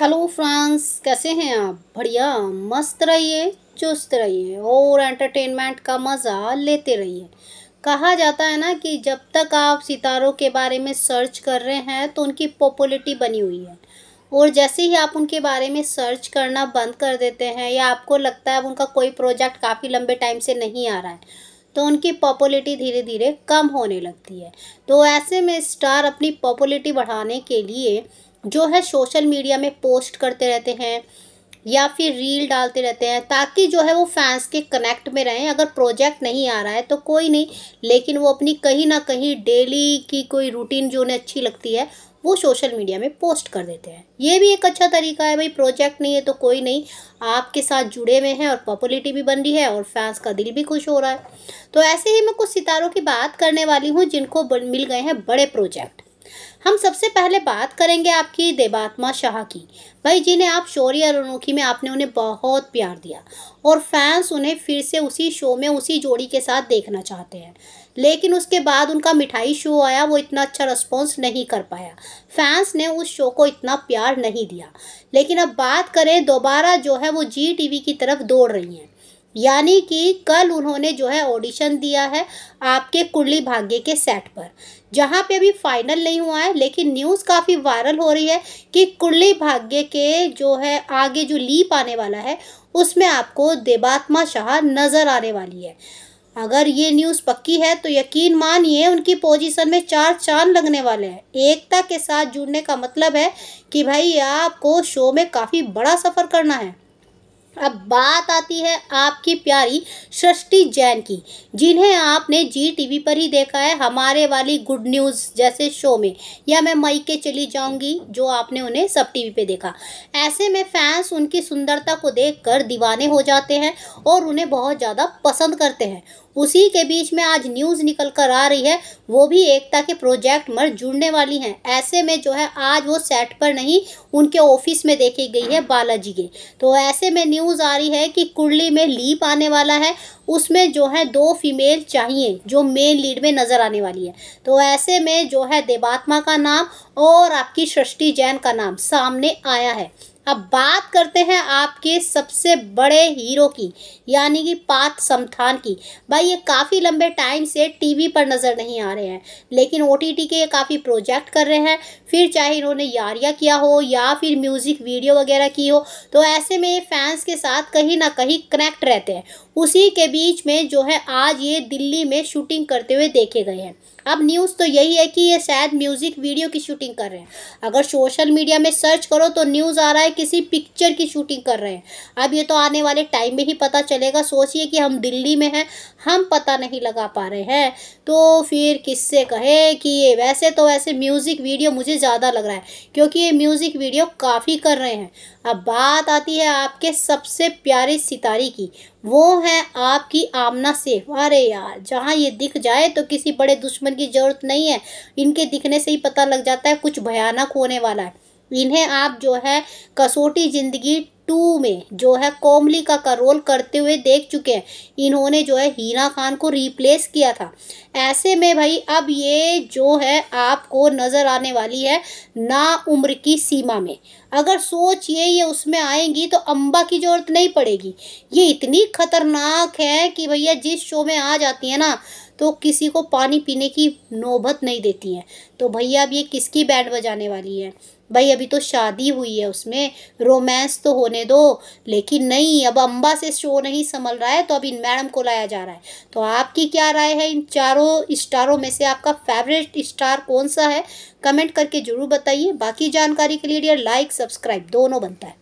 hello France कैसे हैं आप बढ़िया मस्त रहिए चुस्त रहिए और एंटरटेनमेंट का मज़ा लेते रहिए कहा जाता है ना कि जब तक आप सितारों के बारे में सर्च कर रहे हैं तो उनकी पॉपुलरिटी बनी हुई है और जैसे ही आप उनके बारे में सर्च करना बंद कर देते हैं या आपको लगता है अब उनका कोई प्रोजेक्ट काफ़ी लंबे टाइम से नहीं आ रहा है तो उनकी पॉपुलरिटी धीरे धीरे कम होने लगती है तो ऐसे में स्टार अपनी पॉपुलरिटी बढ़ाने के लिए जो है सोशल मीडिया में पोस्ट करते रहते हैं या फिर रील डालते रहते हैं ताकि जो है वो फैंस के कनेक्ट में रहें अगर प्रोजेक्ट नहीं आ रहा है तो कोई नहीं लेकिन वो अपनी कहीं ना कहीं डेली की कोई रूटीन जो उन्हें अच्छी लगती है वो सोशल मीडिया में पोस्ट कर देते हैं ये भी एक अच्छा तरीका है भाई प्रोजेक्ट नहीं है तो कोई नहीं आपके साथ जुड़े हुए हैं और पॉपुलरिटी भी बन रही है और फैंस का दिल भी खुश हो रहा है तो ऐसे ही मैं कुछ सितारों की बात करने वाली हूँ जिनको मिल गए हैं बड़े प्रोजेक्ट हम सबसे पहले बात करेंगे आपकी देवात्मा शाह की भाई जिन्हें आप शौर्य अनोखी में आपने उन्हें बहुत प्यार दिया और फैंस उन्हें फिर से उसी शो में उसी जोड़ी के साथ देखना चाहते हैं लेकिन उसके बाद उनका मिठाई शो आया वो इतना अच्छा रिस्पॉन्स नहीं कर पाया फैंस ने उस शो को इतना प्यार नहीं दिया लेकिन अब बात करें दोबारा जो है वो जी टीवी की तरफ दौड़ रही हैं यानी कि कल उन्होंने जो है ऑडिशन दिया है आपके कुंडली भाग्य के सेट पर जहाँ पे अभी फाइनल नहीं हुआ है लेकिन न्यूज़ काफ़ी वायरल हो रही है कि कुंडली भाग्य के जो है आगे जो लीप आने वाला है उसमें आपको देवात्मा शाह नज़र आने वाली है अगर ये न्यूज़ पक्की है तो यकीन मानिए उनकी पोजीशन में चार चांद लगने वाले हैं एकता के साथ जुड़ने का मतलब है कि भाई आपको शो में काफ़ी बड़ा सफ़र करना है अब बात आती है आपकी प्यारी सृष्टि जैन की जिन्हें आपने जी टीवी पर ही देखा है हमारे वाली गुड न्यूज़ जैसे शो में या मैं मई के चली जाऊंगी जो आपने उन्हें सब टीवी पे देखा ऐसे में फैंस उनकी सुंदरता को देखकर दीवाने हो जाते हैं और उन्हें बहुत ज़्यादा पसंद करते हैं उसी के बीच में आज न्यूज़ निकल कर आ रही है वो भी एकता के प्रोजेक्ट में जुड़ने वाली हैं ऐसे में जो है आज वो सेट पर नहीं उनके ऑफिस में देखी गई है बालाजी के तो ऐसे में न्यूज़ न्यूज़ आ रही है कि कुंडली में लीप आने वाला है उसमें जो है दो फीमेल चाहिए जो मेन लीड में नज़र आने वाली है तो ऐसे में जो है देवात्मा का नाम और आपकी सृष्टि जैन का नाम सामने आया है अब बात करते हैं आपके सबसे बड़े हीरो की यानी कि पात समथान की भाई ये काफ़ी लंबे टाइम से टीवी पर नज़र नहीं आ रहे हैं लेकिन ओ के ये काफ़ी प्रोजेक्ट कर रहे हैं फिर चाहे इन्होंने यारिया किया हो या फिर म्यूज़िक वीडियो वगैरह की हो तो ऐसे में ये फैंस के साथ कहीं ना कहीं कनेक्ट रहते हैं उसी के बीच में जो है आज ये दिल्ली में शूटिंग करते हुए देखे गए हैं अब न्यूज़ तो यही है कि ये शायद म्यूज़िक वीडियो की शूटिंग कर रहे हैं अगर सोशल मीडिया में सर्च करो तो न्यूज़ आ रहा है किसी पिक्चर की शूटिंग कर रहे हैं अब ये तो आने वाले टाइम में ही पता चलेगा सोचिए कि हम दिल्ली में हैं हम पता नहीं लगा पा रहे हैं तो फिर किससे कहे कि ये वैसे तो वैसे म्यूज़िक वीडियो मुझे ज़्यादा लग रहा है क्योंकि ये म्यूज़िक वीडियो काफ़ी कर रहे हैं अब बात आती है आपके सबसे प्यारे सितारी की वो है आपकी आमना सेफ अरे यार जहाँ ये दिख जाए तो किसी बड़े दुश्मन की ज़रूरत नहीं है इनके दिखने से ही पता लग जाता है कुछ भयानक होने वाला है इन्हें आप जो है कसोटी ज़िंदगी टू में जो है कोमली का, का रोल करते हुए देख चुके हैं इन्होंने जो है हीना खान को रिप्लेस किया था ऐसे में भाई अब ये जो है आपको नज़र आने वाली है ना उम्र की सीमा में अगर सोच ये ये उसमें आएंगी तो अम्बा की ज़रूरत नहीं पड़ेगी ये इतनी खतरनाक है कि भैया जिस शो में आ जाती है ना तो किसी को पानी पीने की नौबत नहीं देती है तो भैया अब ये किसकी बैंड बजाने वाली है भाई अभी तो शादी हुई है उसमें रोमांस तो होने दो लेकिन नहीं अब अम्बा से शो नहीं संभल रहा है तो अब इन मैडम को लाया जा रहा है तो आपकी क्या राय है इन चारों स्टारों में से आपका फेवरेट स्टार कौन सा है कमेंट करके जरूर बताइए बाकी जानकारी के लिए डियर लाइक सब्सक्राइब दोनों बनता है